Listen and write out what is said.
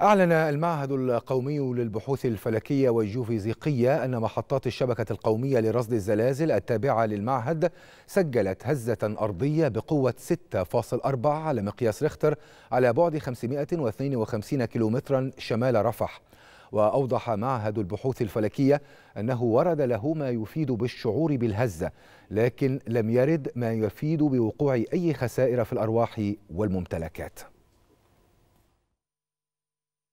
أعلن المعهد القومي للبحوث الفلكية والجيوفيزيقية أن محطات الشبكة القومية لرصد الزلازل التابعة للمعهد سجلت هزة أرضية بقوة 6.4 على مقياس ريختر على بعد 552 كيلومترا شمال رفح وأوضح معهد البحوث الفلكية أنه ورد له ما يفيد بالشعور بالهزة لكن لم يرد ما يفيد بوقوع أي خسائر في الأرواح والممتلكات